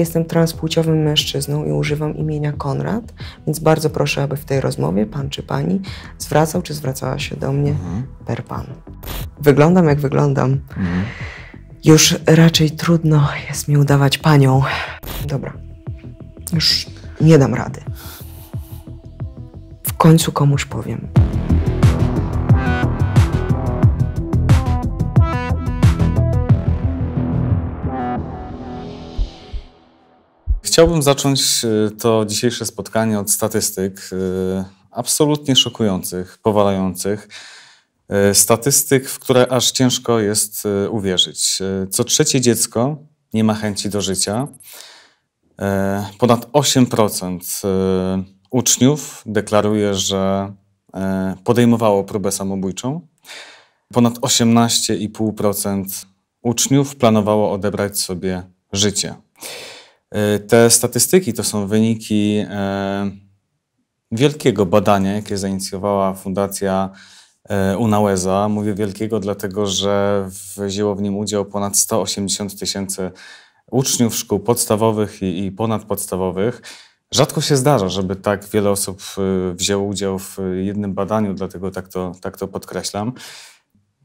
jestem transpłciowym mężczyzną i używam imienia Konrad, więc bardzo proszę, aby w tej rozmowie pan czy pani zwracał czy zwracała się do mnie mhm. per pan. Wyglądam jak wyglądam. Mhm. Już raczej trudno jest mi udawać panią. Dobra, już nie dam rady. W końcu komuś powiem. Chciałbym zacząć e, to dzisiejsze spotkanie od statystyk e, absolutnie szokujących, powalających. E, statystyk, w które aż ciężko jest uwierzyć. Co trzecie dziecko nie ma chęci do życia. Ponad 8% uczniów deklaruje, że podejmowało próbę samobójczą. Ponad 18,5% uczniów planowało odebrać sobie życie. Y, te statystyki to są wyniki y, wielkiego badania, jakie zainicjowała Fundacja y, Unaweza. Mówię wielkiego, dlatego że wzięło w nim udział ponad 180 tysięcy uczniów szkół podstawowych i, i ponadpodstawowych. Rzadko się zdarza, żeby tak wiele osób wzięło udział w jednym badaniu, dlatego tak to, tak to podkreślam.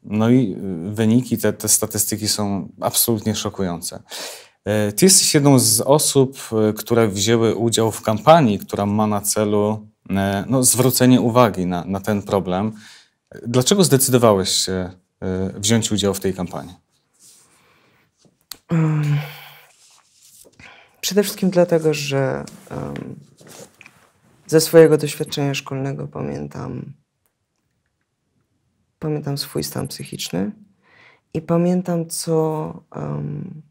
No i wyniki, te, te statystyki są absolutnie szokujące. E, ty jesteś jedną z osób, e, które wzięły udział w kampanii, która ma na celu e, no, zwrócenie uwagi na, na ten problem. Dlaczego zdecydowałeś się wziąć udział w tej kampanii? przede wszystkim dlatego, że ze swojego doświadczenia szkolnego pamiętam, pamiętam swój stan psychiczny i pamiętam, co. Um,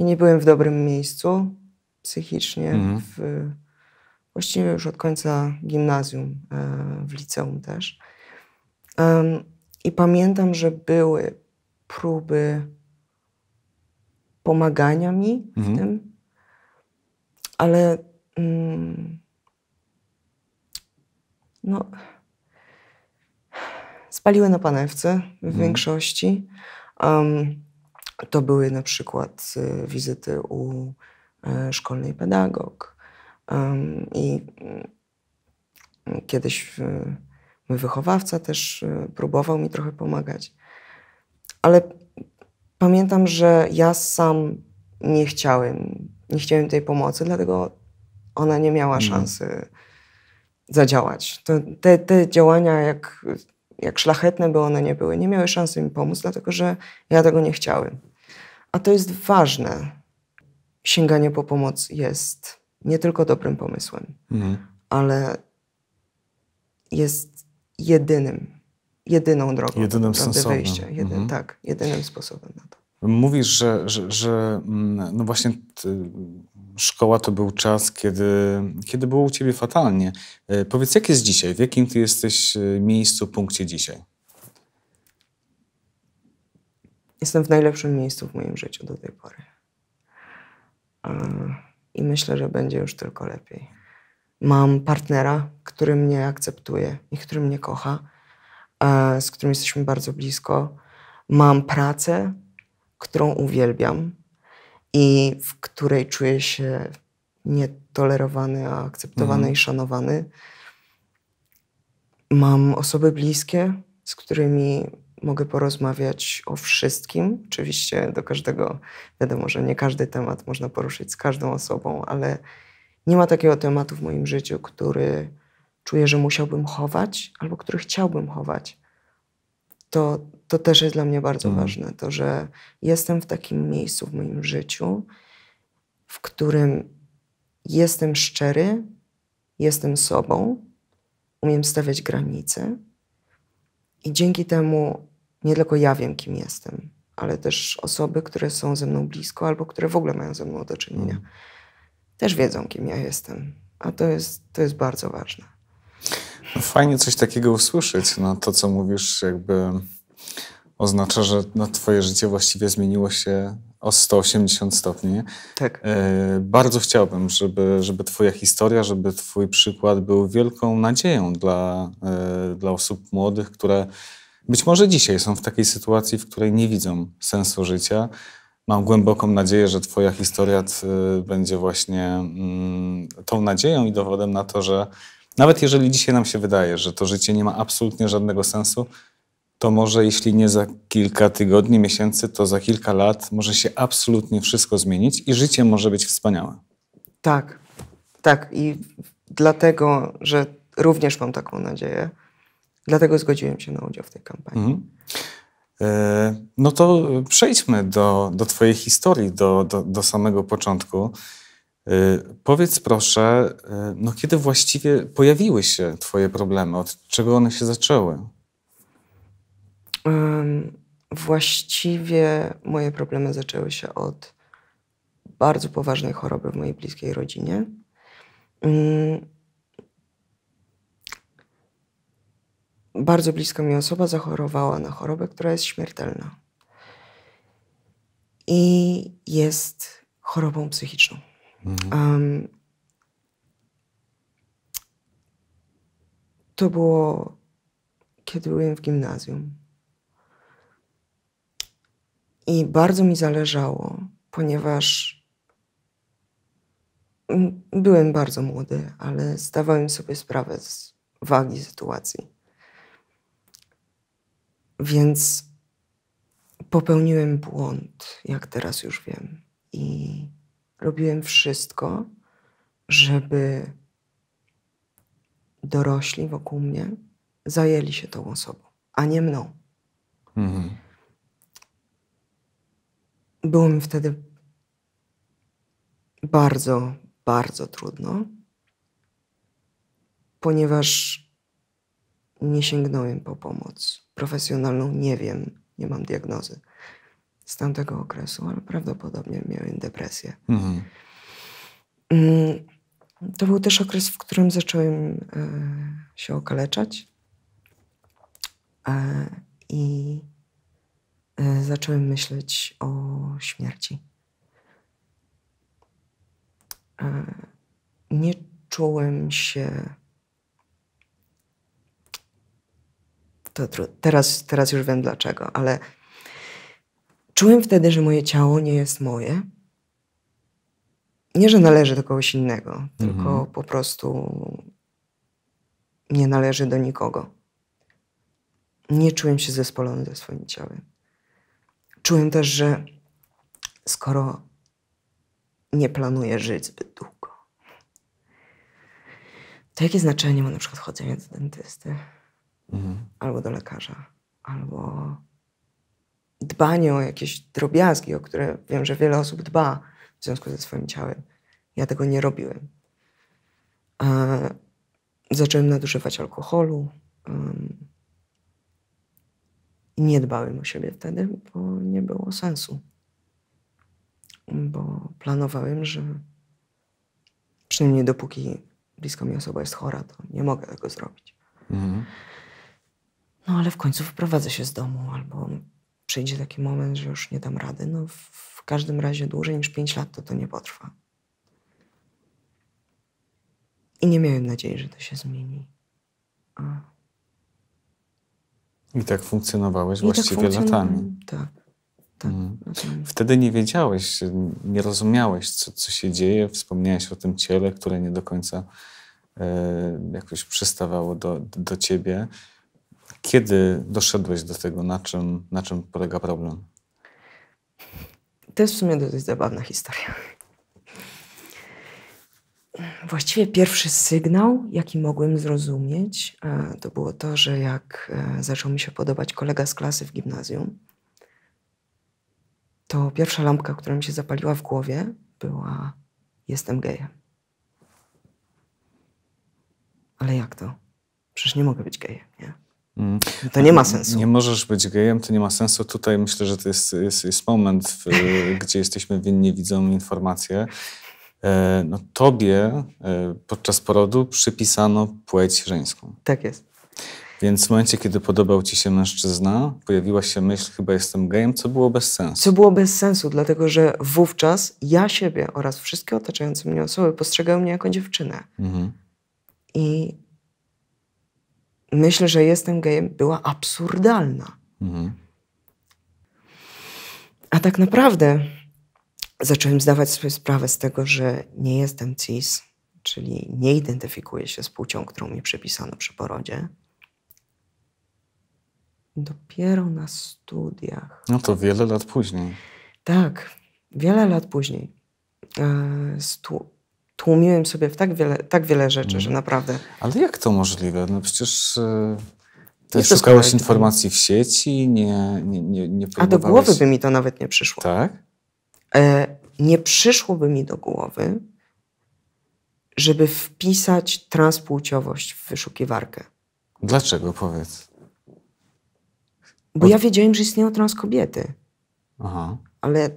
i nie byłem w dobrym miejscu psychicznie. Mhm. W, właściwie już od końca gimnazjum, e, w liceum też. I pamiętam, że były próby pomagania mi mhm. w tym, ale mm, no, spaliły na panewce w mhm. większości. Um, to były na przykład y, wizyty u y, szkolnej pedagog. I mm, kiedyś y, mój wychowawca też próbował mi trochę pomagać. Ale pamiętam, że ja sam nie chciałem, nie chciałem tej pomocy, dlatego ona nie miała mhm. szansy zadziałać. te, te działania, jak, jak szlachetne by one nie były, nie miały szansy mi pomóc, dlatego że ja tego nie chciałem. A to jest ważne. Sięganie po pomoc jest nie tylko dobrym pomysłem, mhm. ale jest jedynym, jedyną drogą jedynym do wyjścia. mhm. Tak, jedynym sposobem na to. Mówisz, że, że, że mm, no właśnie ty, szkoła to był czas, kiedy, kiedy było u ciebie fatalnie. E, powiedz, jak jest dzisiaj? W jakim ty jesteś e, miejscu, punkcie dzisiaj? jestem w najlepszym miejscu w moim życiu do tej pory. I myślę, że będzie już tylko lepiej. Mam partnera, który mnie akceptuje i który mnie kocha, e, z którym jesteśmy bardzo blisko. Mam pracę, którą uwielbiam i w której czuję się nie tolerowany, a akceptowany mhm. i szanowany. Mam osoby bliskie, z którymi mogę porozmawiać o wszystkim. Oczywiście do każdego, wiadomo, że nie każdy temat można poruszyć z każdą osobą, ale nie ma takiego tematu w moim życiu, który czuję, że musiałbym chować albo który chciałbym chować. To, to też jest dla mnie bardzo mhm. ważne, to, że jestem w takim miejscu w moim życiu, w którym jestem szczery, jestem sobą, umiem stawiać granice i dzięki temu nie tylko ja wiem, kim jestem, ale też osoby, które są ze mną blisko albo które w ogóle mają ze mną do czynienia, mm. też wiedzą, kim ja jestem. A to jest, to jest bardzo ważne. No fajnie coś takiego usłyszeć. No, to, co mówisz, jakby oznacza, że no, twoje życie właściwie zmieniło się o 180 stopni. Tak. E, bardzo chciałbym, żeby, żeby Twoja historia, żeby Twój przykład był wielką nadzieją dla, e, dla osób młodych, które być może dzisiaj są w takiej sytuacji, w której nie widzą sensu życia. Mam głęboką nadzieję, że Twoja historia y, będzie właśnie mm, tą nadzieją i dowodem na to, że nawet jeżeli dzisiaj nam się wydaje, że to życie nie ma absolutnie żadnego sensu, to może jeśli nie za kilka tygodni, miesięcy, to za kilka lat może się absolutnie wszystko zmienić i życie może być wspaniałe. Tak, tak. I dlatego, że również mam taką nadzieję, Dlatego zgodziłem się na udział w tej kampanii. Mhm. E, no to przejdźmy do, do Twojej historii, do, do, do samego początku. E, powiedz proszę, e, no kiedy właściwie pojawiły się Twoje problemy? Od czego one się zaczęły? Właściwie moje problemy zaczęły się od bardzo poważnej choroby w mojej bliskiej rodzinie. Mm, bardzo bliska mi osoba zachorowała na chorobę, która jest śmiertelna. I jest chorobą psychiczną. Mhm. Um, to było, kiedy byłem w gimnazjum. I bardzo mi zależało, ponieważ mm, byłem bardzo młody, ale zdawałem sobie sprawę z wagi sytuacji więc popełniłem błąd, jak teraz już wiem. I robiłem wszystko, żeby dorośli wokół mnie zajęli się tą osobą, a nie mną. Mhm. Było mi wtedy bardzo, bardzo trudno, ponieważ nie sięgnąłem po pomoc. Profesjonalną nie wiem, nie mam diagnozy z tamtego okresu, ale prawdopodobnie miałem depresję. Mhm. Mm, to był też okres, w którym zacząłem e, się okaleczać e, i e, zacząłem myśleć o śmierci. Nie czułem się to teraz, teraz już wiem dlaczego, ale czułem wtedy, że moje ciało nie jest moje. Nie, że należy do kogoś innego, mhm. tylko po prostu nie należy do nikogo. Nie czułem się zespolony ze swoim ciałem. Czułem też, że skoro nie planuję żyć zbyt długo, to jakie znaczenie ma na przykład chodzenie do dentysty? mhm. albo do lekarza, albo dbanie o jakieś drobiazgi, o które wiem, że wiele osób dba w związku ze swoim ciałem. Ja tego nie robiłem. A zacząłem nadużywać alkoholu. i nie dbałem o siebie wtedy, bo nie było sensu. Bo planowałem, że przynajmniej dopóki bliska mi osoba jest chora, to nie mogę tego zrobić. Mhm. No ale w końcu wyprowadzę się z domu, albo przyjdzie taki moment, że już nie dam rady. No w każdym razie dłużej niż 5 lat to to nie potrwa. I nie miałem nadziei, że to się zmieni. A... I tak funkcjonowałeś I tak właściwie tak latami. Tak. tak mhm. Wtedy nie wiedziałeś, nie rozumiałeś, co, co się dzieje. Wspomniałeś o tym ciele, które nie do końca e, jakoś przystawało do, do ciebie. Kiedy doszedłeś do tego, na czym, na czym polega problem? To jest w sumie dosyć zabawna historia. Właściwie pierwszy sygnał, jaki mogłem zrozumieć, e, to było to, że jak e, zaczął mi się podobać kolega z klasy w gimnazjum, to pierwsza lampka, która mi się zapaliła w głowie, była: Jestem gejem. Ale jak to? Przecież nie mogę być gejem, nie? To nie ma sensu. Nie możesz być gejem, to nie ma sensu. Tutaj myślę, że to jest, jest, jest moment, w, gdzie jesteśmy winni widzom informację. E, no, tobie e, podczas porodu przypisano płeć żeńską. Tak jest. Więc w momencie, kiedy podobał ci się mężczyzna, pojawiła się myśl, chyba jestem gejem, co było bez sensu. Co było bez sensu, dlatego że wówczas ja siebie oraz wszystkie otaczające mnie osoby postrzegały mnie jako dziewczynę. Mhm. I myślę, że jestem gejem, była absurdalna. Mhm. A tak naprawdę zacząłem zdawać sobie sprawę z tego, że nie jestem cis, czyli nie identyfikuję się z płcią, którą mi przypisano przy porodzie. Dopiero na studiach. No to wiele lat później. Tak, wiele lat później. E, stu tłumiłem sobie w tak wiele, tak wiele rzeczy, mm. że naprawdę. Ale jak to możliwe? No przecież. E, ty nie szukałeś informacji w sieci, nie, nie, nie, nie próbowałeś... A do głowy by mi to nawet nie przyszło. Tak? E, nie przyszłoby mi do głowy, żeby wpisać transpłciowość w wyszukiwarkę. Dlaczego, powiedz? Bo ja wiedziałem, że istnieją transkobiety. Aha. Ale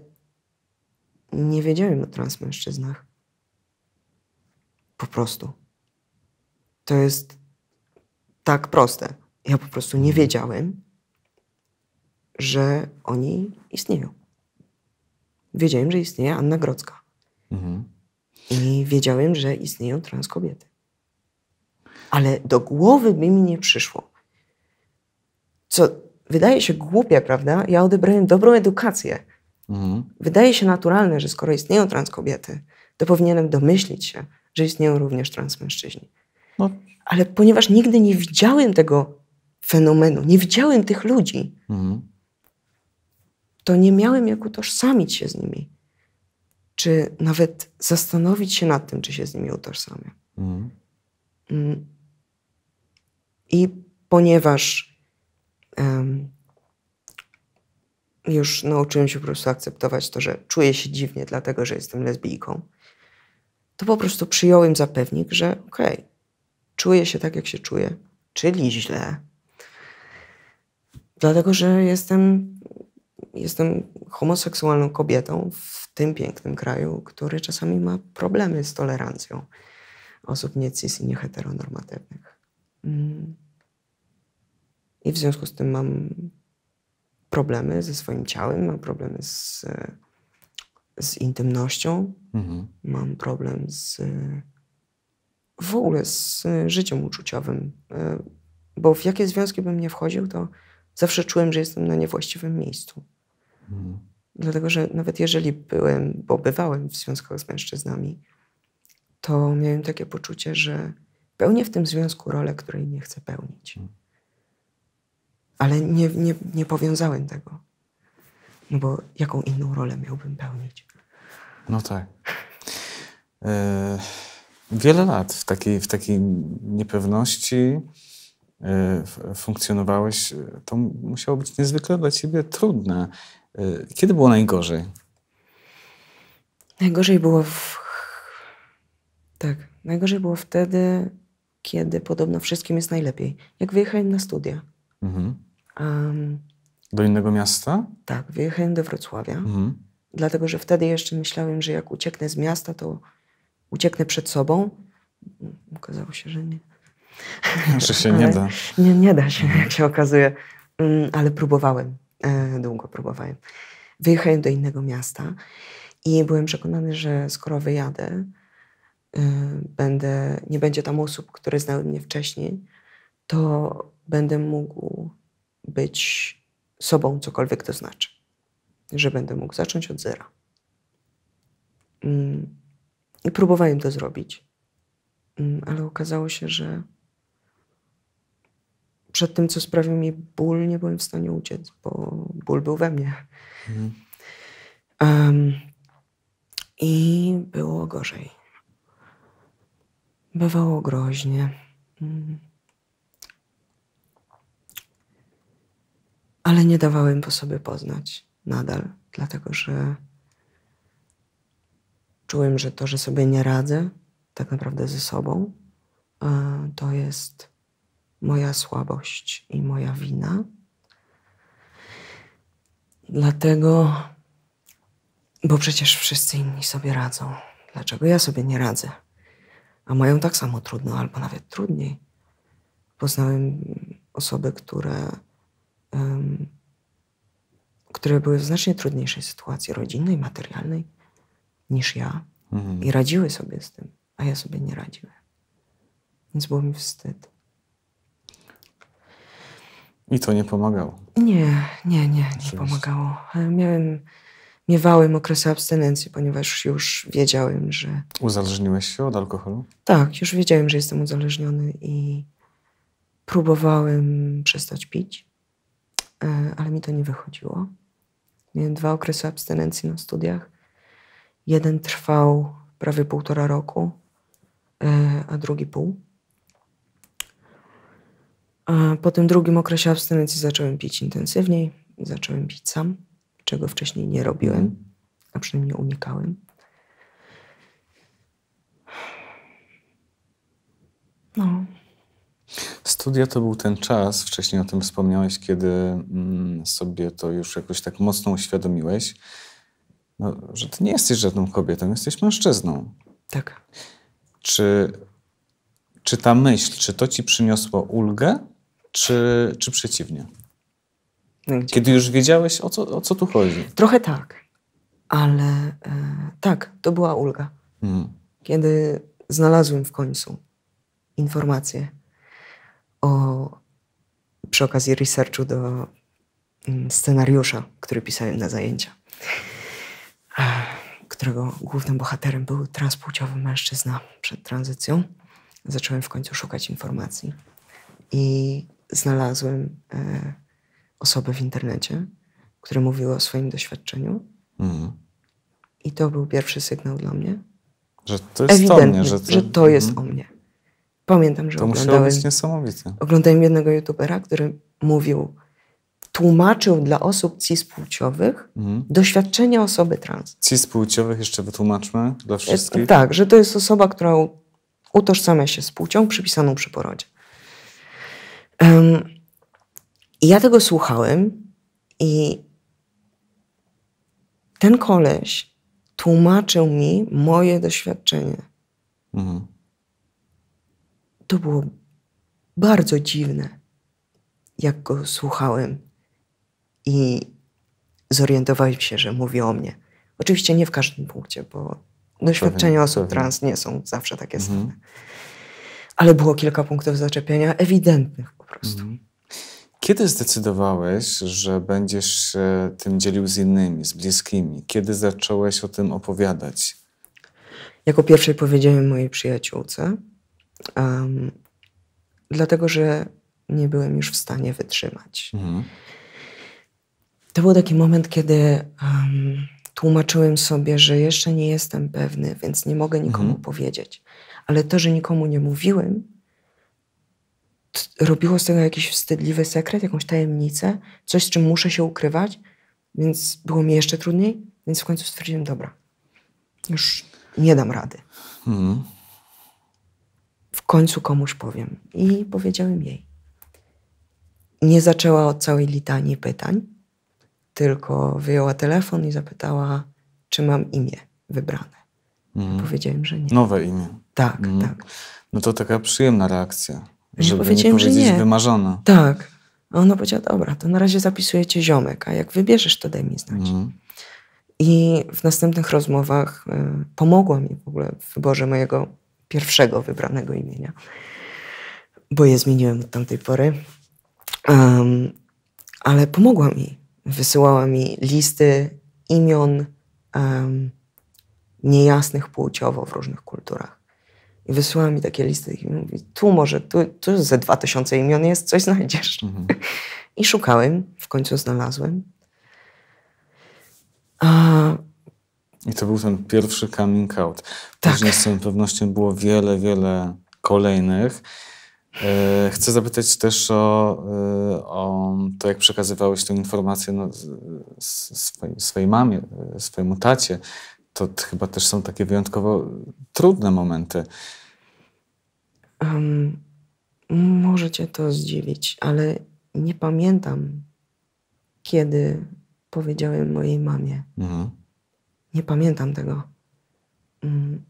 nie wiedziałem o transmężczyznach. Po prostu. To jest tak proste. Ja po prostu nie wiedziałem, że oni istnieją. Wiedziałem, że istnieje Anna Grodzka. Mhm. I wiedziałem, że istnieją trans kobiety. Ale do głowy by mi nie przyszło. Co wydaje się głupie, prawda? Ja odebrałem dobrą edukację. Mhm. Wydaje się naturalne, że skoro istnieją trans kobiety, to powinienem domyślić się, że istnieją również transmężczyźni. No. Ale ponieważ nigdy nie widziałem tego fenomenu, nie widziałem tych ludzi, mhm. to nie miałem jak utożsamić się z nimi. Czy nawet zastanowić się nad tym, czy się z nimi utożsamiam. Mhm. Mm. I ponieważ um, już nauczyłem się po prostu akceptować to, że czuję się dziwnie, dlatego że jestem lesbijką, to po prostu przyjąłem zapewnik, że okej, okay, czuję się tak, jak się czuję, czyli źle. Dlatego, że jestem, jestem homoseksualną kobietą w tym pięknym kraju, który czasami ma problemy z tolerancją osób nie cis i nie heteronormatywnych. Mm. I w związku z tym mam problemy ze swoim ciałem, mam problemy z e, z intymnością, mhm. mam problem z w ogóle z życiem uczuciowym, e, bo w jakie związki bym nie wchodził, to zawsze czułem, że jestem na niewłaściwym miejscu. Mhm. Dlatego, że nawet jeżeli byłem, bo bywałem w związkach z mężczyznami, to miałem takie poczucie, że pełnię w tym związku rolę, której nie chcę pełnić. Mhm. Ale nie, nie, nie powiązałem tego. No bo jaką inną rolę miałbym pełnić? No tak. E, wiele lat w takiej, w takiej niepewności e, funkcjonowałeś. E, to musiało być niezwykle dla ciebie trudne. kiedy było najgorzej? Najgorzej było w... Tak, najgorzej było wtedy, kiedy podobno wszystkim jest najlepiej. Jak wyjechałem na studia. Mhm. Um, do innego miasta? Tak, wyjechałem do Wrocławia, mhm. dlatego że wtedy jeszcze myślałem, że jak ucieknę z miasta, to ucieknę przed sobą. Okazało się, że nie. Że się nie da. Nie, nie da się, jak się okazuje. Mm, ale próbowałem, e, długo próbowałem. Wyjechałem do innego miasta i byłem przekonany, że skoro wyjadę, e, będę, nie będzie tam osób, które znały mnie wcześniej, to będę mógł być sobą, cokolwiek to znaczy. Że będę mógł zacząć od zera. Mm. I próbowałem to zrobić, mm, ale okazało się, że przed tym, co sprawił mi ból, nie byłem w stanie uciec, bo ból był we mnie. Mhm. Um, I było gorzej. Bywało groźnie. Mm. ale nie dawałem po sobie poznać nadal, dlatego że czułem, że to, że sobie nie radzę tak naprawdę ze sobą, e, to jest moja słabość i moja wina. Dlatego, bo przecież wszyscy inni sobie radzą. Dlaczego ja sobie nie radzę? A mają tak samo trudno, albo nawet trudniej. Poznałem osoby, które które były w znacznie trudniejszej sytuacji rodzinnej, materialnej niż ja mhm. i radziły sobie z tym, a ja sobie nie radziłem. Więc było mi wstyd. I to nie pomagało? Nie, nie, nie, nie pomagało. E, miałem, miewałem okresy abstynencji, ponieważ już wiedziałem, że... Uzależniłeś się od alkoholu? Tak, już wiedziałem, że jestem uzależniony i próbowałem przestać pić. E, ale mi to nie wychodziło. Miałem dwa okresy abstynencji na studiach. Jeden trwał prawie półtora roku, e, a drugi pół. A e, po tym drugim okresie abstynencji zacząłem pić intensywniej, zacząłem pić sam, czego wcześniej nie robiłem, a przynajmniej unikałem. No, Studia to był ten czas, wcześniej o tym wspomniałeś, kiedy mm, sobie to już jakoś tak mocno uświadomiłeś, no, że ty nie jesteś żadną kobietą, jesteś mężczyzną. Tak. Czy, czy ta myśl, czy to ci przyniosło ulgę, czy, czy przeciwnie? No, kiedy już wiedziałeś, o co, o co tu chodzi? Trochę tak, ale e, tak, to była ulga. Hmm. Kiedy znalazłem w końcu informację, o, przy okazji researchu do mm, scenariusza, który pisałem na zajęcia, e, którego głównym bohaterem był transpłciowy mężczyzna przed tranzycją. Zacząłem w końcu szukać informacji i znalazłem e, osoby w internecie, które mówiły o swoim doświadczeniu. Mhm. I to był pierwszy sygnał dla mnie. Że to jest Ewidentnie, o mnie. Że to, że to jest mhm. o mnie. Pamiętam, że oglądałem... To musiało być niesamowite. Oglądałem jednego youtubera, który mówił, tłumaczył dla osób cis-płciowych mhm. doświadczenia osoby trans. Cis-płciowych jeszcze wytłumaczmy dla e, wszystkich? Tak, że to jest osoba, która utożsamia się z płcią przypisaną przy porodzie. Um, I ja tego słuchałem i ten koleś tłumaczył mi moje doświadczenie. Mhm. To było bardzo dziwne, jak go słuchałem i zorientowałem się, że mówi o mnie. Oczywiście nie w każdym punkcie, bo doświadczenia pewnie, osób pewnie. trans nie są zawsze takie mhm. same. Ale było kilka punktów zaczepienia ewidentnych po prostu. Mhm. Kiedy zdecydowałeś, że będziesz się tym dzielił z innymi, z bliskimi? Kiedy zacząłeś o tym opowiadać? Jako pierwszej powiedziałem mojej przyjaciółce, Um, dlatego, że nie byłem już w stanie wytrzymać. Mhm. To był taki moment, kiedy um, tłumaczyłem sobie, że jeszcze nie jestem pewny, więc nie mogę nikomu mhm. powiedzieć. Ale to, że nikomu nie mówiłem, robiło z tego jakiś wstydliwy sekret, jakąś tajemnicę, coś, z czym muszę się ukrywać, więc było mi jeszcze trudniej, więc w końcu stwierdziłem, dobra, już nie dam rady. Mhm w końcu komuś powiem. I powiedziałem jej. Nie zaczęła od całej litanii pytań, tylko wyjęła telefon i zapytała, czy mam imię wybrane. Mhm. Powiedziałem, że nie. Nowe imię. Tak, mhm. tak. No to taka przyjemna reakcja. że powiedziałem, nie że nie. wymarzona. Tak. A ona powiedziała, dobra, to na razie zapisujecie ziomek, a jak wybierzesz, to daj mi znać. Mhm. I w następnych rozmowach y, pomogła mi w ogóle w wyborze mojego pierwszego wybranego imienia, bo je zmieniłem od tamtej pory. Um, ale pomogła mi. Wysyłała mi listy imion um, niejasnych płciowo w różnych kulturach. I wysyłała mi takie listy i mówi, tu może, tu, tu ze 2000 imion jest, coś znajdziesz. Mhm. I szukałem, w końcu znalazłem. A i to był ten pierwszy coming out. Tak. Później z całą pewnością było wiele, wiele kolejnych. E, chcę zapytać też o, e, o to, jak przekazywałeś tę informację no, swojej, swojej mamie, e, swojemu tacie. To chyba też są takie wyjątkowo trudne momenty. Um, możecie to zdziwić, ale nie pamiętam, kiedy powiedziałem mojej mamie. Mhm nie pamiętam tego. Mm.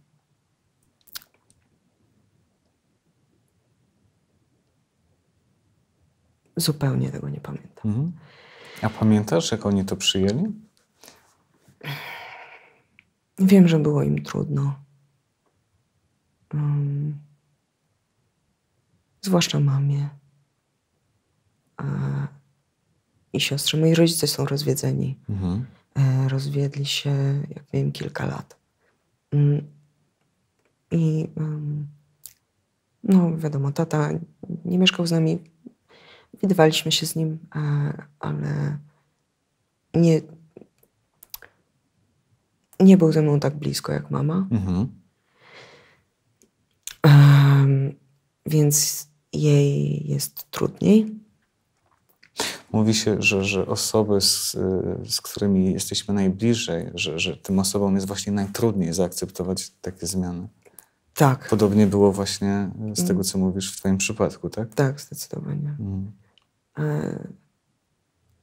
Zupełnie tego nie pamiętam. Mhm. A pamiętasz, jak oni to przyjęli? Wiem, że było im trudno. Um, zwłaszcza mamie a, i siostrze. Moi rodzice są rozwiedzeni. Mhm rozwiedli się, jak wiem, kilka lat. Mm. I no wiadomo, tata nie mieszkał z nami. Widywaliśmy się z nim, e, ale nie, nie był ze mną tak blisko jak mama. Mhm. więc jej jest trudniej mówi się, że, że osoby, z, z którymi jesteśmy najbliżej, że, że tym osobom jest właśnie najtrudniej zaakceptować takie zmiany. Tak. Podobnie było właśnie z mm. tego, co mówisz w Twoim przypadku, tak? Tak, zdecydowanie. Mm. E,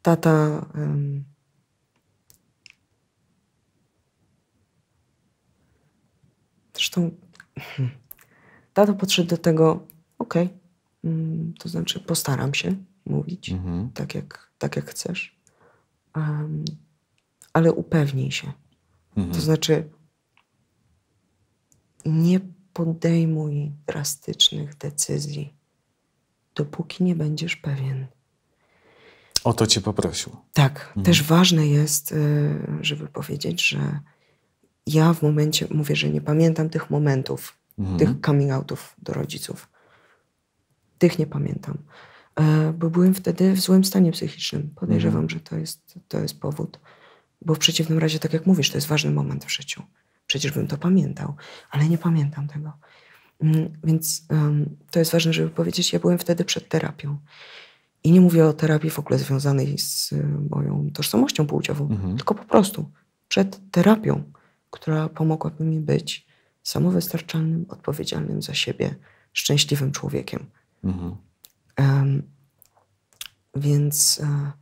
tata. Um, zresztą. Tato podszedł do tego, okej, okay, mm, to znaczy postaram się, mówić mhm. tak, jak, tak, jak chcesz. Um, ale upewnij się. Mhm. To znaczy, nie podejmuj drastycznych decyzji, dopóki nie będziesz pewien. O to cię poprosił. Tak. Mhm. Też ważne jest, y, żeby powiedzieć, że ja w momencie, mówię, że nie pamiętam tych momentów, mhm. tych coming outów do rodziców. Tych nie pamiętam. E, bo byłem wtedy w złym stanie psychicznym. Podejrzewam, mhm. że to jest, to jest powód, bo w przeciwnym razie, tak jak mówisz, to jest ważny moment w życiu. Przecież bym to pamiętał, ale nie pamiętam tego. Mm, więc um, to jest ważne, żeby powiedzieć, ja byłem wtedy przed terapią. I nie mówię o terapii w ogóle związanej z e, moją tożsamością płciową, mhm. tylko po prostu przed terapią, która pomogłaby mi być samowystarczalnym, odpowiedzialnym za siebie, szczęśliwym człowiekiem. Mhm. Więc e,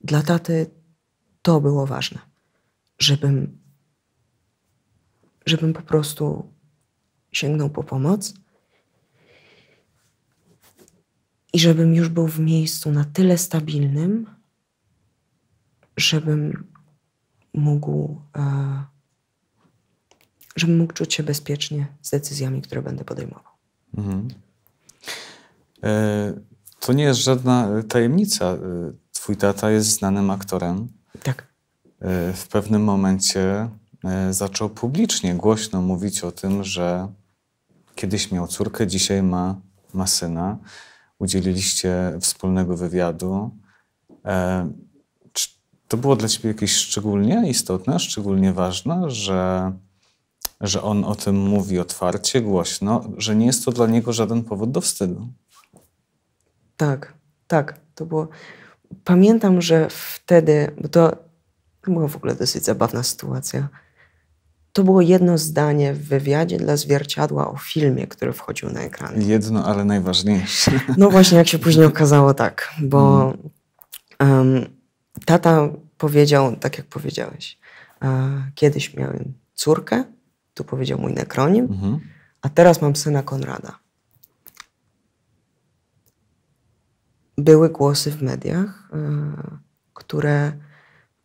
dla taty to było ważne, żebym, żebym po prostu sięgnął po pomoc i żebym już był w miejscu na tyle stabilnym, żebym mógł, e, żebym mógł czuć się bezpiecznie z decyzjami, które będę podejmował. Mhm. E to nie jest żadna y, tajemnica. Y, twój tata jest znanym aktorem. Tak. Y, w pewnym momencie zaczął publicznie, głośno mówić o tym, że kiedyś miał córkę, dzisiaj ma, ma syna. Udzieliliście wspólnego wywiadu. Czy to było dla ciebie jakieś szczególnie istotne, szczególnie ważne, że, że on o tym mówi otwarcie, głośno, że nie jest to dla niego żaden powód do wstydu? Tak, tak. To było. Pamiętam, że wtedy, bo to, to była w ogóle dosyć zabawna sytuacja. To było jedno zdanie w wywiadzie dla zwierciadła o filmie, który wchodził na ekran. Jedno, ale najważniejsze. No właśnie, jak się później okazało, tak, bo um, tata powiedział, tak jak powiedziałeś, kiedyś miałem córkę, tu powiedział mój nekronim, mhm. a teraz mam syna Konrada. były głosy w mediach, e, które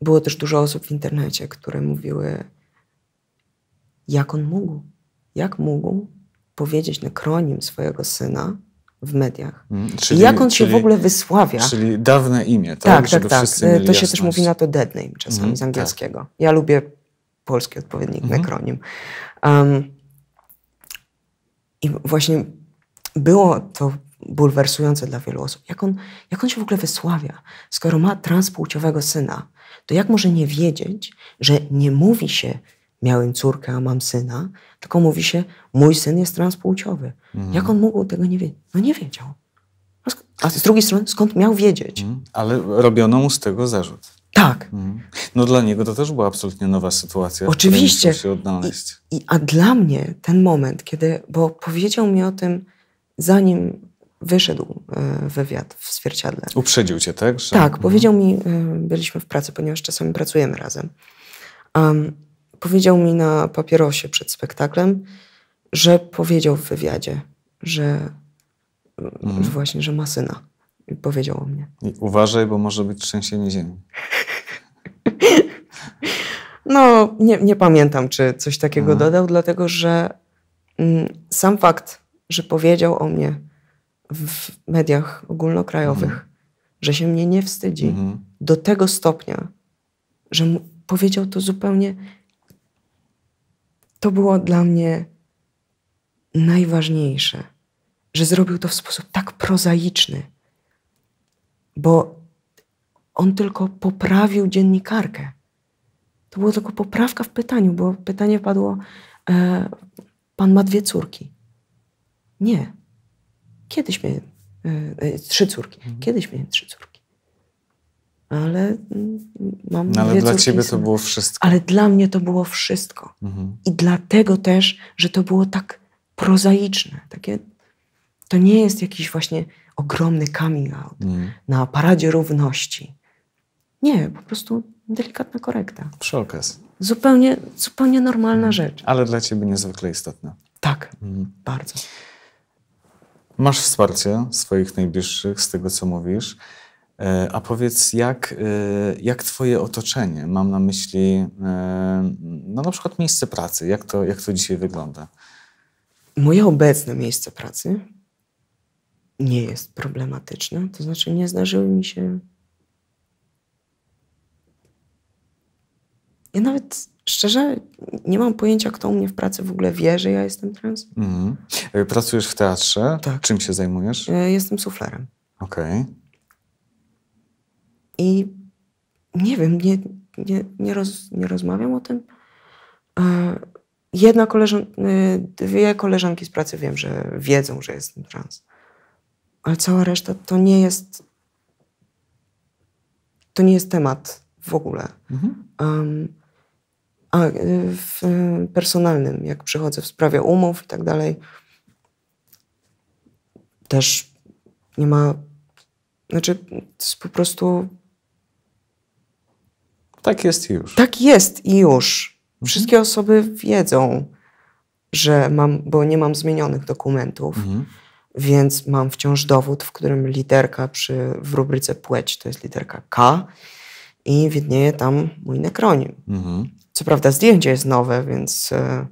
było też dużo osób w internecie, które mówiły, jak on mógł, jak mógł powiedzieć nekronim swojego syna w mediach. Mm, czyli, I jak on czyli, się w ogóle wysławia. Czyli dawne imię, tak? Tak, Żeby tak, tak. To jasność. się też mówi na to dead name czasami mhm, z tak. angielskiego. Tak. Ja lubię polski odpowiednik hmm. nekronim. Um, I właśnie było to bulwersujące dla wielu osób. Jak on, jak on się w ogóle wysławia? Skoro ma transpłciowego syna, to jak może nie wiedzieć, że nie mówi się miałem córkę, a mam syna, tylko mówi się mój syn jest transpłciowy. Mhm. Jak on mógł tego nie wiedzieć? No nie wiedział. A z drugiej strony, skąd miał wiedzieć? Mhm. Ale robiono mu z tego zarzut. Tak. Mhm. No dla niego to też była absolutnie nowa sytuacja. Oczywiście. Się odnaleźć. I, i, a dla mnie ten moment, kiedy, bo powiedział mi o tym, zanim wyszedł e, wywiad w zwierciadle. Uprzedził cię, tak? Że... Tak, mhm. powiedział mi, e, byliśmy w pracy, ponieważ czasami pracujemy razem. Um, powiedział mi na papierosie przed spektaklem, że powiedział w wywiadzie, że, mhm. że właśnie, że ma syna. I powiedział o mnie. I uważaj, bo może być trzęsienie ziemi. no, nie, nie pamiętam, czy coś takiego mhm. dodał, dlatego że mm, sam fakt, że powiedział o mnie, w mediach ogólnokrajowych, mhm. że się mnie nie wstydzi mhm. do tego stopnia, że powiedział to zupełnie. To było dla mnie najważniejsze, że zrobił to w sposób tak prozaiczny, bo on tylko poprawił dziennikarkę. To była tylko poprawka w pytaniu, bo pytanie padło: e, Pan ma dwie córki. Nie, Kiedyś miałem e, e, trzy córki. Mhm. Kiedyś miałem trzy córki. Ale mm, mam no, Ale dla ciebie to było wszystko. Ale dla mnie to było wszystko. Mhm. I dlatego też, że to było tak prozaiczne. Takie, to nie jest jakiś właśnie ogromny coming out mhm. na paradzie równości. Nie, po prostu delikatna korekta. Przy okazji. Zupełnie, zupełnie normalna mhm. rzecz. Ale dla ciebie niezwykle istotna. Tak, mhm. bardzo. Masz wsparcie swoich najbliższych, z tego co mówisz. E, a powiedz, jak, e, jak twoje otoczenie, mam na myśli e, no na przykład miejsce pracy, jak to, jak to dzisiaj wygląda? Moje obecne miejsce pracy nie jest problematyczne, to znaczy nie zdarzyły mi się... Ja nawet Szczerze, nie mam pojęcia, kto u mnie w pracy w ogóle wie, że ja jestem trans. Mhm. E, pracujesz w teatrze? Tak. Czym się zajmujesz? E, jestem suflerem. Okej. Okay. I nie wiem, nie, nie, nie, roz, nie rozmawiam o tym. E, jedna koleżanka, dwie koleżanki z pracy wiem, że wiedzą, że jestem trans. Ale cała reszta to nie jest. To nie jest temat w ogóle. Mhm. Um, a y, w y, personalnym, jak przychodzę w sprawie umów i tak dalej, też nie ma. Znaczy, to jest po prostu. Tak jest i już. Tak jest i już. Mhm. Wszystkie mhm. osoby wiedzą, że mam, bo nie mam zmienionych dokumentów, mhm. więc mam wciąż dowód, w którym literka przy, w rubryce płeć to jest literka K i widnieje tam mój nekronim. Mhm. Co prawda zdjęcie jest nowe, więc e,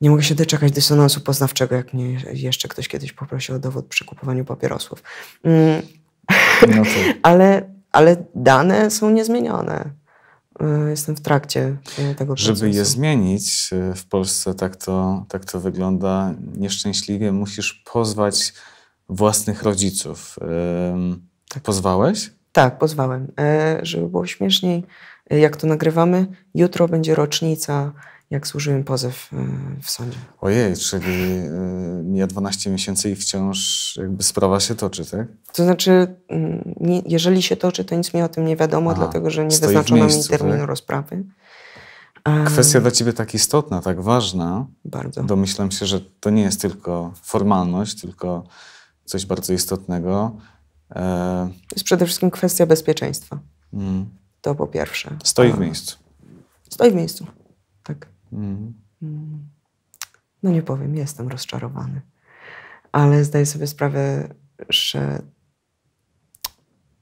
nie mogę się doczekać dysonansu poznawczego, jak mnie jeszcze ktoś kiedyś poprosił o dowód przy kupowaniu papierosów. Mm. No ale, ale dane są niezmienione. E, jestem w trakcie e, tego procesu. Żeby je zmienić w Polsce, tak to, tak to wygląda nieszczęśliwie, musisz pozwać własnych rodziców. Tak. Pozwałeś? Tak, pozwałem. E, żeby było śmieszniej, e, jak to nagrywamy, jutro będzie rocznica, jak służyłem pozew e, w sądzie. Ojej, czyli mija 12 miesięcy i wciąż jakby sprawa się toczy, tak? To znaczy, mm, nie, jeżeli się toczy, to nic mi o tym nie wiadomo, Aha, dlatego że nie wyznaczono mi terminu tak? rozprawy. Kwestia dla ciebie tak istotna, tak ważna. Bardzo. Domyślam się, że to nie jest tylko formalność, tylko coś bardzo istotnego E, jest przede wszystkim kwestia bezpieczeństwa. Mm. To po pierwsze. Stoi w miejscu. Stoi w miejscu, tak. Mm. mm. No nie powiem, jestem rozczarowany. Ale zdaję sobie sprawę, że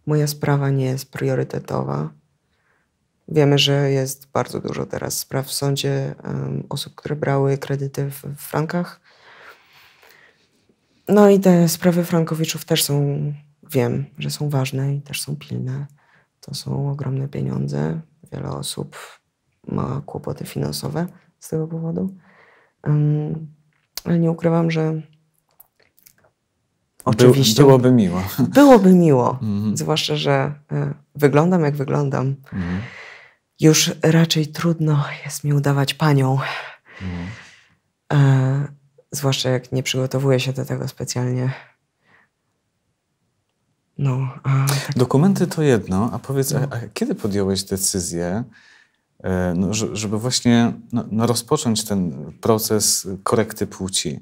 moja sprawa nie jest priorytetowa. Wiemy, że jest bardzo dużo teraz spraw w sądzie um, osób, które brały kredyty w, w frankach. No i te sprawy frankowiczów też są wiem, że są ważne i też są pilne. To są ogromne pieniądze. Wiele osób ma kłopoty finansowe z tego powodu. Ale nie ukrywam, że oczywiście. By, byłoby miło. Byłoby miło. Mm -hmm. Zwłaszcza, że e, wyglądam jak wyglądam. Mm -hmm. Już raczej trudno jest mi udawać panią. Mm -hmm. e, zwłaszcza jak nie przygotowuję się do tego specjalnie. No, a... Tak. Dokumenty to jedno, a powiedz, no. a, a kiedy podjąłeś decyzję, e, no, żeby właśnie no, no, rozpocząć ten proces korekty płci?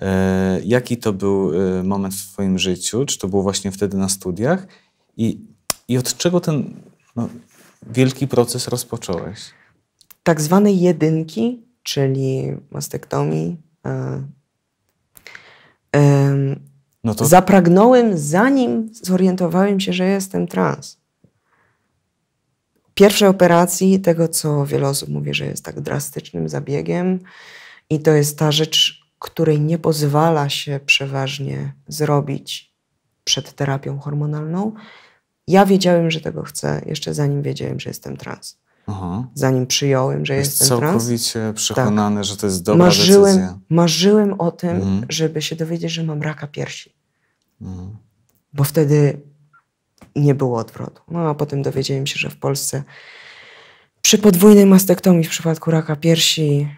E, jaki to był e, moment w Twoim życiu? Czy to było właśnie wtedy na studiach? I, i od czego ten no, wielki proces rozpocząłeś? Tak zwane jedynki, czyli mastektomii, no to... Zapragnąłem, zanim zorientowałem się, że jestem trans. Pierwszej operacji, tego co wiele osób mówi, że jest tak drastycznym zabiegiem, i to jest ta rzecz, której nie pozwala się przeważnie zrobić przed terapią hormonalną. Ja wiedziałem, że tego chcę, jeszcze zanim wiedziałem, że jestem trans. Aha. Zanim przyjąłem, że jest jestem całkowicie trans. przekonany, tak. że to jest dobra marzyłem, decyzja. Marzyłem o tym, mhm. żeby się dowiedzieć, że mam raka piersi. Bo wtedy nie było odwrotu. No a potem dowiedziałem się, że w Polsce przy podwójnej mastektomii w przypadku raka piersi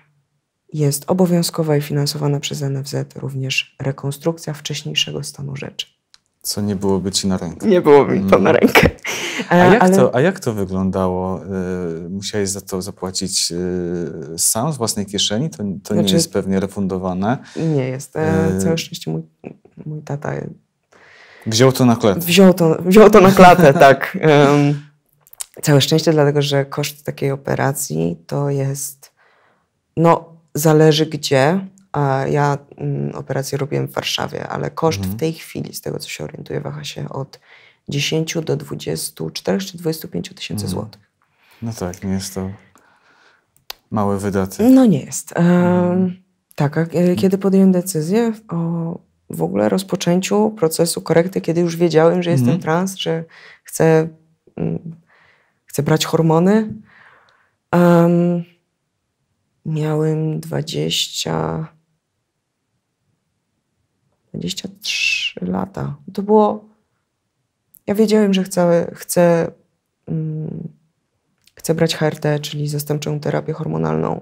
jest obowiązkowa i finansowana przez NFZ również rekonstrukcja wcześniejszego stanu rzeczy. Co nie byłoby ci na rękę. Nie byłoby mi to mhm. na rękę. A, jak, ale... to, a jak to wyglądało? Y, musiałeś za to zapłacić y, sam z własnej kieszeni? To, to znaczy, nie jest pewnie refundowane. Nie jest. E, y, całe szczęście mój, mój tata Wziął to na klatę. Wziął to, wziął to na klatę, tak. Um, całe szczęście, dlatego że koszt takiej operacji to jest, no zależy gdzie. A ja mm, operację robiłem w Warszawie, ale koszt mhm. w tej chwili, z tego co się orientuję, waha się od 10 do 24 czy 25 tysięcy mhm. złotych. No tak, nie jest to mały wydatek. No nie jest. Um, mhm. Tak, a kiedy podjąłem decyzję o w ogóle rozpoczęciu procesu korekty, kiedy już wiedziałem, że jestem mhm. trans, że chcę, mm, chcę brać hormony. Um, miałem 20. 23 lata. To było. Ja wiedziałem, że chcę, chcę, mm, chcę brać HRT, czyli zastępczą terapię hormonalną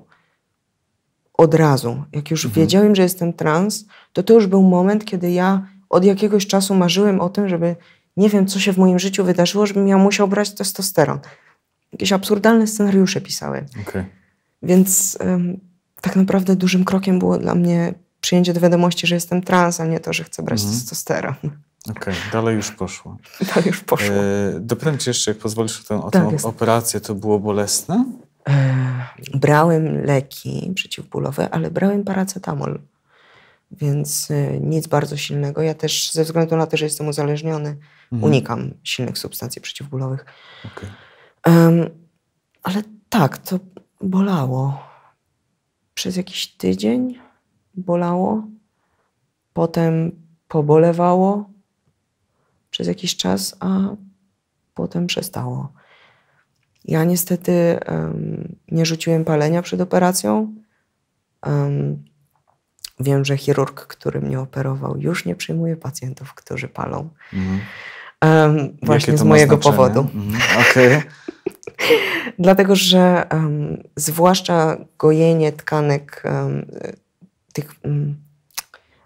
od razu. Jak już mhm. wiedziałem, że jestem trans, to to już był moment, kiedy ja od jakiegoś czasu marzyłem o tym, żeby nie wiem, co się w moim życiu wydarzyło, żebym ja musiał brać testosteron. Jakieś absurdalne scenariusze pisałem. Okay. Więc ym, tak naprawdę dużym krokiem było dla mnie przyjęcie do wiadomości, że jestem trans, a nie to, że chcę brać mhm. testosteron. Okej, okay, dalej już poszło. dalej już poszło. E, dopytam jeszcze, jak pozwolisz o tę tak, operację, to było bolesne? E, brałem leki przeciwbólowe, ale brałem paracetamol, więc e, nic bardzo silnego. Ja też ze względu na to, że jestem uzależniony, mhm. unikam silnych substancji przeciwbólowych. Okay. Um, ale tak, to bolało. Przez jakiś tydzień bolało, potem pobolewało przez jakiś czas, a potem przestało. Ja niestety um, nie rzuciłem palenia przed operacją. Um, wiem, że chirurg, który mnie operował, już nie przyjmuje pacjentów, którzy palą. Mhm. Um, właśnie z mojego powodu. Mhm. Okay. Dlatego, że zwłaszcza gojenie tkanek, tych, mm,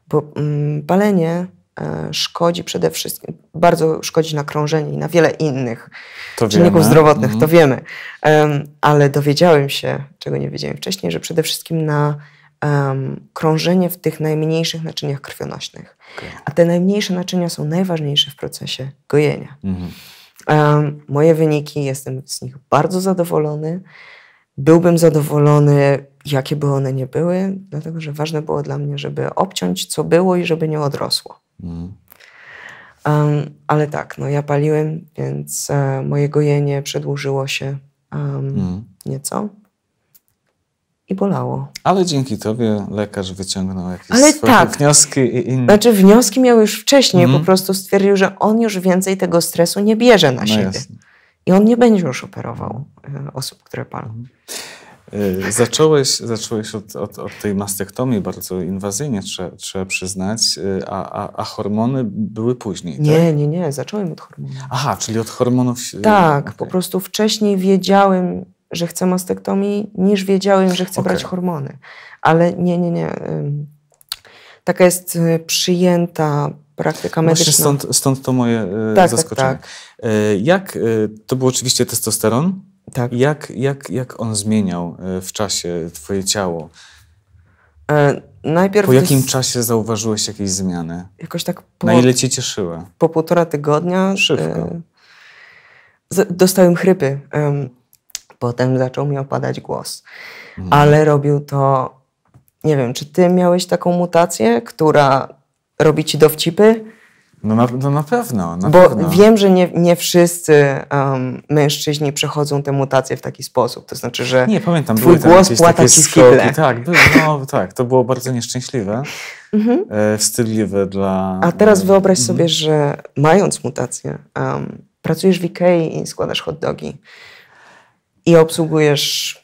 bo mm, palenie E, szkodzi przede wszystkim, bardzo szkodzi na krążenie i na wiele innych to czynników wiemy. zdrowotnych, to mhm. wiemy. Um, ale dowiedziałem się, czego nie wiedziałem wcześniej, że przede wszystkim na um, krążenie w tych najmniejszych naczyniach krwionośnych. Okay. A te najmniejsze naczynia są najważniejsze w procesie gojenia. Um, moje wyniki, jestem z nich bardzo zadowolony. Byłbym zadowolony, jakie by one nie były, dlatego że ważne było dla mnie, żeby obciąć co było i żeby nie odrosło. Um, ale tak, no ja paliłem, więc e, moje gojenie przedłużyło się um, mm. nieco i bolało. Ale dzięki tobie lekarz wyciągnął jakieś Ale swoje tak. wnioski i inne. Znaczy wnioski miał już wcześniej, mm. po mhm. prostu stwierdził, że on już więcej tego stresu nie bierze na no siebie. Jasne. I on nie będzie już operował e, osób, które palą. Mm. Y, zacząłeś, zacząłeś od, od, od, tej mastektomii, bardzo inwazyjnie trzeba, trzeba przyznać, y, a, a, a, hormony były później. Nie, tak? nie, nie, zacząłem od hormonów. Aha, czyli od hormonów. Tak, okay. po prostu wcześniej wiedziałem, że chcę mastektomii, niż wiedziałem, że chcę okay. brać hormony. Ale nie, nie, nie. Taka jest y, przyjęta praktyka no medyczna. Właśnie stąd, stąd to moje tak, tak, zaskoczenie. Tak, tak. Jak to był oczywiście testosteron? Tak. Jak, jak, jak on zmieniał e, w czasie twoje ciało? E, najpierw po jakim jest... czasie zauważyłeś jakieś zmiany? Jakoś tak po... Na ile cię cieszyła? Po półtora tygodnia... E, Szybko. E, dostałem chrypy. E, potem zaczął mi opadać głos. Mhm. Ale robił to... Nie wiem, czy ty miałeś taką mutację, która robi ci dowcipy? No na, no na pewno. Na Bo pewno. wiem, że nie, nie wszyscy um, mężczyźni przechodzą tę mutację w taki sposób. To znaczy, że nie, pamiętam, twój były głos płata ci skidle. Tak, były, no, tak, to było bardzo nieszczęśliwe, mhm. e, wstydliwe dla... A teraz e, wyobraź mhm. sobie, że mając mutację, um, pracujesz w Ikei i składasz hot dogi i obsługujesz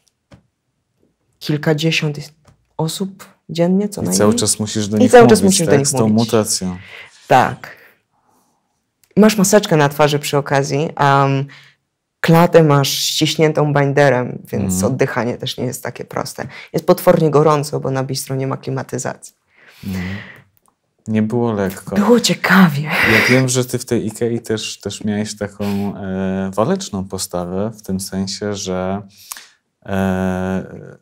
kilkadziesiąt osób dziennie co I najmniej. I cały czas musisz do nich I cały czas mówić, musisz tak, do nich z tą mutacją. Tak masz maseczkę na twarzy przy okazji, a klatę masz ściśniętą binderem, więc mm. oddychanie też nie jest takie proste. Jest potwornie gorąco, bo na bistro nie ma klimatyzacji. Mm. Nie było lekko. Było ciekawie. Ja wiem, że ty w tej Ikei też, też miałeś taką e, waleczną postawę, w tym sensie, że e,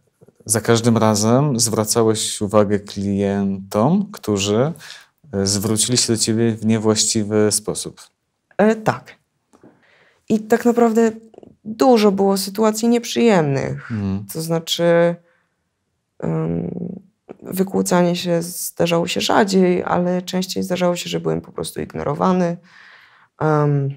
za każdym razem zwracałeś uwagę klientom, którzy E, zwrócili się do ciebie w niewłaściwy sposób. E, tak. I tak naprawdę dużo było sytuacji nieprzyjemnych. Mm. To znaczy, um, wykłócanie się zdarzało się rzadziej, ale częściej zdarzało się, że byłem po prostu ignorowany. Um,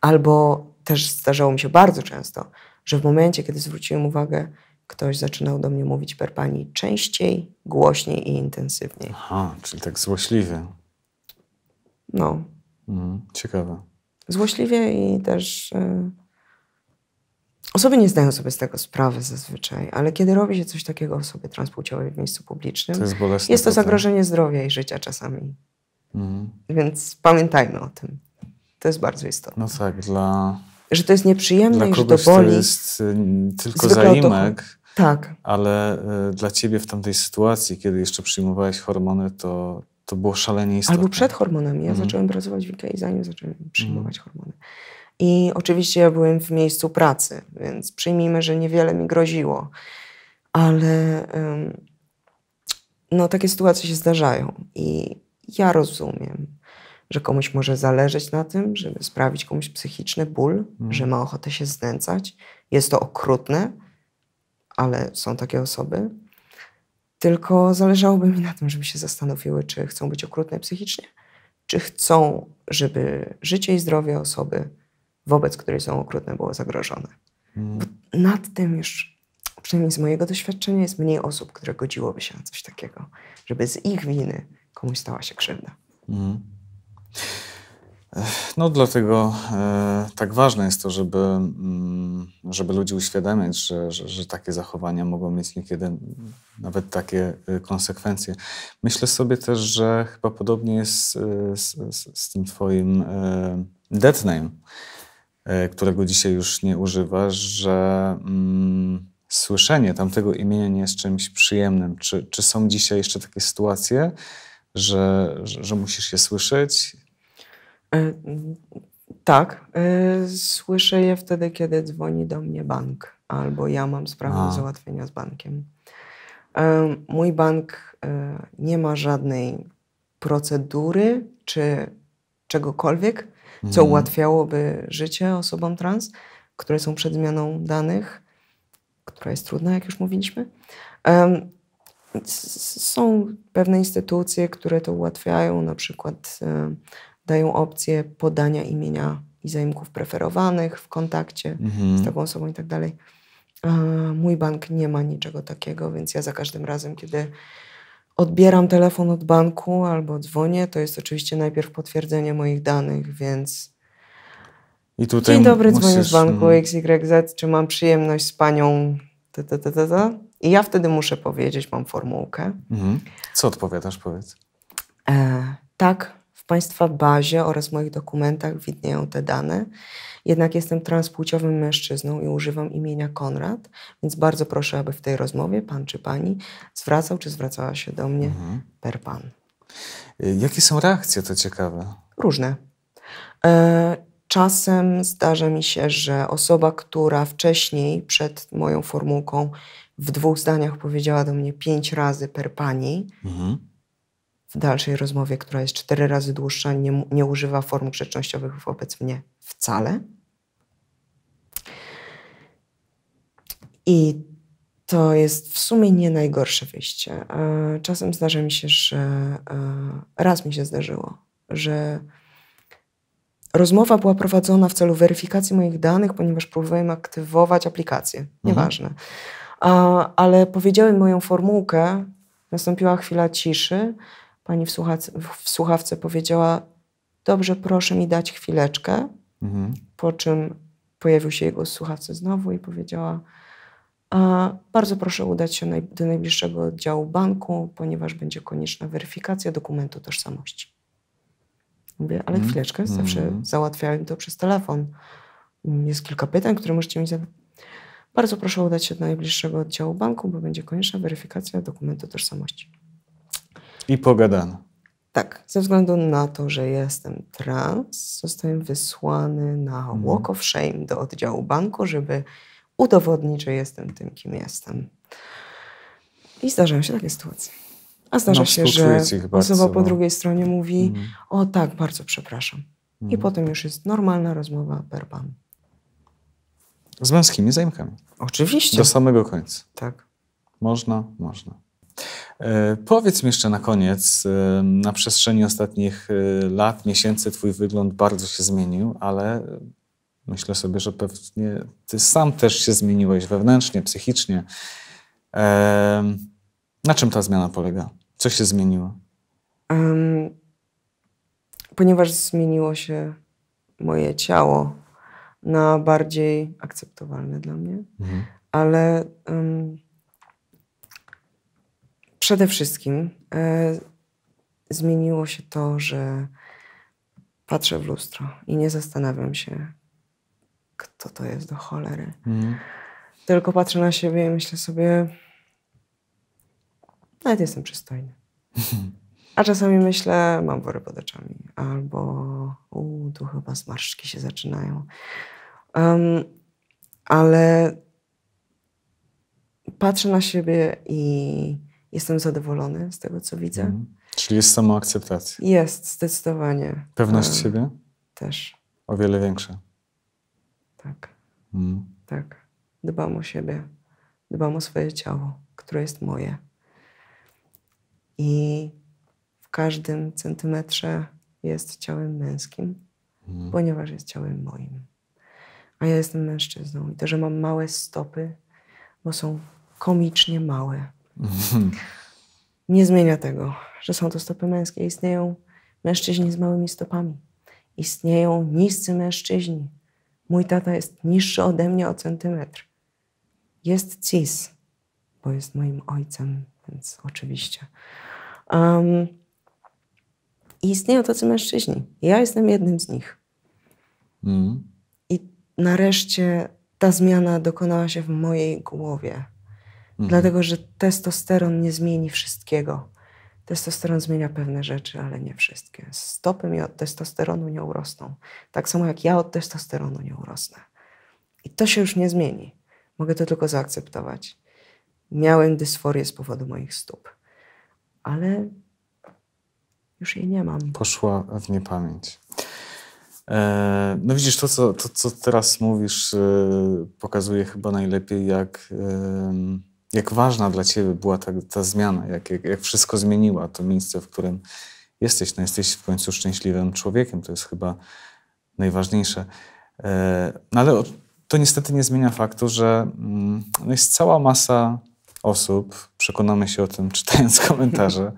albo też zdarzało mi się bardzo często, że w momencie, kiedy zwróciłem uwagę, ktoś zaczynał do mnie mówić per pani częściej, głośniej i intensywniej. Aha, czyli tak złośliwie. No. Mhm, ciekawe. Złośliwie i też. Y... Osoby nie zdają sobie z tego sprawy zazwyczaj, ale kiedy robi się coś takiego osobie transpłciowej w miejscu publicznym, to jest, bolesne, jest to zagrożenie tak? zdrowia i życia czasami. Mhm. Więc pamiętajmy o tym. To jest bardzo istotne. No tak, dla że to jest nieprzyjemne dla i że to boli. To jest y, tylko Zwykle zaimek. Tak. Ale y, dla ciebie w tamtej sytuacji, kiedy jeszcze przyjmowałeś hormony, to, to było szalenie istotne. Albo przed hormonami. Ja mm. zacząłem pracować w IKEA zanim zacząłem przyjmować mm. hormony. I oczywiście ja byłem w miejscu pracy, więc przyjmijmy, że niewiele mi groziło. Ale no, takie sytuacje się zdarzają i ja rozumiem że komuś może zależeć na tym, żeby sprawić komuś psychiczny ból, mm. że ma ochotę się znęcać. Jest to okrutne, ale są takie osoby. Tylko zależałoby mi na tym, żeby się zastanowiły, czy chcą być okrutne psychicznie, czy chcą, żeby życie i zdrowie osoby, wobec której są okrutne, było zagrożone. Mm. Bo nad tym już, przynajmniej z mojego doświadczenia, jest mniej osób, które godziłoby się na coś takiego, żeby z ich winy komuś stała się krzywda. Mm. No dlatego e, tak ważne jest to, żeby, mm, żeby ludzi uświadamiać, że, że, że, takie zachowania mogą mieć niekiedy nawet takie e, konsekwencje. Myślę sobie też, że chyba podobnie jest z, z, z tym twoim e, death name, e, którego dzisiaj już nie używasz, że mm, słyszenie tamtego imienia nie jest czymś przyjemnym. Czy, czy są dzisiaj jeszcze takie sytuacje, że, że, że musisz je słyszeć? E, tak, e, słyszę je wtedy, kiedy dzwoni do mnie bank albo ja mam sprawę A. do załatwienia z bankiem. E, mój bank nie ma żadnej procedury czy czegokolwiek, co mhm. ułatwiałoby życie osobom trans, które są przed zmianą danych, która jest trudna, jak już mówiliśmy. Są pewne instytucje, które to ułatwiają, na przykład dają opcję podania imienia i zaimków preferowanych w kontakcie mhm. z taką osobą i tak dalej. Mój bank nie ma niczego takiego, więc ja za każdym razem, kiedy odbieram telefon od banku albo dzwonię, to jest oczywiście najpierw potwierdzenie moich danych, więc. I tutaj Dzień dobry, musisz... dzwonię z banku mm. XYZ, czy mam przyjemność z panią. Ta, ta, ta, ta, ta. I ja wtedy muszę powiedzieć, mam formułkę. Mhm. Co odpowiadasz, powiedz? E, tak, w Państwa bazie oraz w moich dokumentach widnieją te dane. Jednak jestem transpłciowym mężczyzną i używam imienia Konrad, więc bardzo proszę, aby w tej rozmowie pan czy pani zwracał czy zwracała się do mnie mhm. per pan. Jakie są reakcje, to ciekawe? Różne. E, czasem zdarza mi się, że osoba, która wcześniej przed moją formułką w dwóch zdaniach powiedziała do mnie pięć razy per pani, mhm w dalszej rozmowie, która jest cztery razy dłuższa, nie, nie używa form grzecznościowych wobec mnie wcale. I to jest w sumie nie najgorsze wyjście. E, czasem zdarza mi się, że e, raz mi się zdarzyło, że rozmowa była prowadzona w celu weryfikacji moich danych, ponieważ próbowałem aktywować aplikację. Mhm. Nieważne. Mhm. Ale powiedziałem moją formułkę, nastąpiła chwila ciszy pani w słuchawce, w słuchawce powiedziała: Dobrze, proszę mi dać chwileczkę. Mhm. Po czym pojawił się jego słuchawce znowu i powiedziała: Bardzo proszę udać się do najbliższego oddziału banku, ponieważ będzie konieczna weryfikacja dokumentu tożsamości. Mówię, ale mhm. chwileczkę, mm. zawsze mhm. załatwiałem to przez telefon. Jest kilka pytań, które możecie mi zadać. Bardzo proszę udać się do najbliższego oddziału banku, bo będzie konieczna weryfikacja dokumentu tożsamości. I pogadano. Tak, ze względu na to, że jestem trans, zostałem wysłany na mhm. Walk of Shame do oddziału banku, żeby udowodnić, że jestem tym, kim jestem. I zdarzają się takie sytuacje. A zdarza no, się, że osoba po drugiej stronie mówi: mm. O tak, bardzo przepraszam. Mm. I mhm. potem już jest normalna rozmowa per pan. Z męskimi zajmkami. Oczywiście. Do samego końca. Tak. Można, można. E, powiedz mi jeszcze na koniec, e, na przestrzeni ostatnich e, lat, miesięcy Twój wygląd bardzo się zmienił, ale myślę sobie, że pewnie Ty sam też się zmieniłeś wewnętrznie, psychicznie. Na czym ta zmiana polega? Co się zmieniło? Um, ponieważ zmieniło się moje ciało na bardziej akceptowalne dla mnie, mhm. ale um, Przede wszystkim e, zmieniło się to, że patrzę w lustro i nie zastanawiam się, kto to jest do cholery. Mm. Tylko patrzę na siebie i myślę sobie, nawet jestem przystojny. A czasami myślę, mam wory pod oczami, albo u, tu chyba zmarszczki się zaczynają. Um, ale patrzę na siebie i jestem zadowolony z tego, co widzę. Mhm. Czyli jest samoakceptacja. Jest, zdecydowanie. Pewność um, siebie? Też. O wiele większa. Tak. Mhm. Tak. Dbam o siebie. Dbam o swoje ciało, które jest moje. I w każdym centymetrze jest ciałem męskim, mhm. ponieważ jest ciałem moim. A ja jestem mężczyzną i to, że mam małe stopy, bo są komicznie małe nie zmienia tego, że są to stopy męskie. Istnieją mężczyźni z małymi stopami. Istnieją niscy mężczyźni. Mój tata jest niższy ode mnie o centymetr. Jest cis, bo jest moim ojcem, więc oczywiście. Um, istnieją tacy mężczyźni. Ja jestem jednym z nich. Mm. I nareszcie ta zmiana dokonała się w mojej głowie. Mhm. Dlatego, że testosteron nie zmieni wszystkiego. Testosteron zmienia pewne rzeczy, ale nie wszystkie. Stopy mi od testosteronu nie urosną. Tak samo jak ja od testosteronu nie urosnę. I to się już nie zmieni. Mogę to tylko zaakceptować. Miałem dysforię z powodu moich stóp, ale już jej nie mam. Poszła w niepamięć. E, no widzisz, to co, to, co teraz mówisz, e, pokazuje chyba najlepiej, jak jak ważna dla ciebie była ta, ta zmiana, jak, jak, jak wszystko zmieniła to miejsce, w którym jesteś. No jesteś w końcu szczęśliwym człowiekiem, to jest chyba najważniejsze. E, no ale to niestety nie zmienia faktu, że mm, no, jest cała masa osób, przekonamy się o tym czytając komentarze,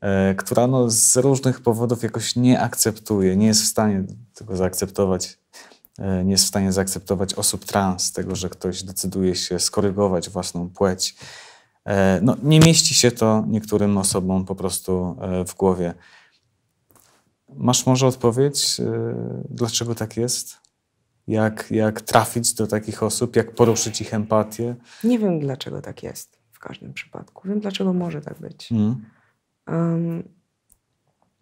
e, która no z różnych powodów jakoś nie akceptuje, nie jest w stanie tego zaakceptować E, nie jest w stanie zaakceptować osób trans, tego, że ktoś decyduje się skorygować własną płeć. E, no, nie mieści się to niektórym osobom po prostu e, w głowie. Masz może odpowiedź, dlaczego tak jest? Jak, jak trafić do takich osób, jak poruszyć ich empatię? Nie wiem, dlaczego tak jest w każdym przypadku. Wiem, dlaczego może tak być. Mm. Um,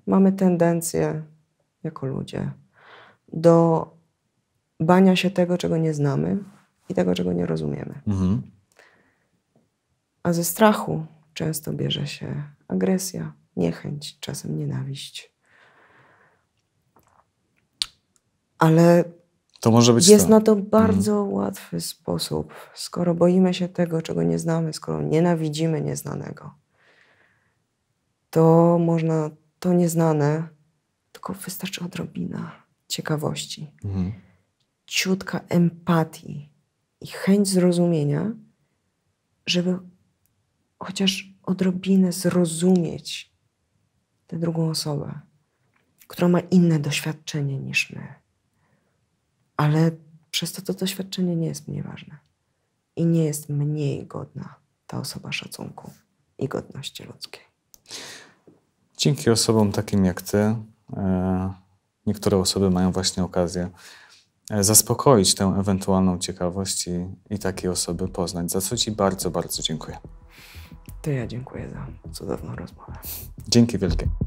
mamy tendencję jako ludzie do bania się tego, czego nie znamy i tego, czego nie rozumiemy. Mhm. A ze strachu często bierze się agresja, niechęć, czasem nienawiść. Ale to może być jest to. na to mhm. bardzo mhm. łatwy sposób. Skoro boimy się tego, czego nie znamy, skoro nienawidzimy nieznanego, to można to nieznane, tylko wystarczy odrobina ciekawości. Mhm ciutka empatii i chęć zrozumienia, żeby chociaż odrobinę zrozumieć tę drugą osobę, która ma inne doświadczenie niż my. Ale przez to to doświadczenie nie jest mniej ważne i nie jest mniej godna ta osoba szacunku i godności ludzkiej. Dzięki osobom takim jak ty, e, niektóre osoby mają właśnie okazję E, zaspokoić tę ewentualną ciekawość i, i takiej osoby poznać. Za co Ci bardzo, bardzo dziękuję. To ja dziękuję za cudowną rozmowę. Dzięki wielkie.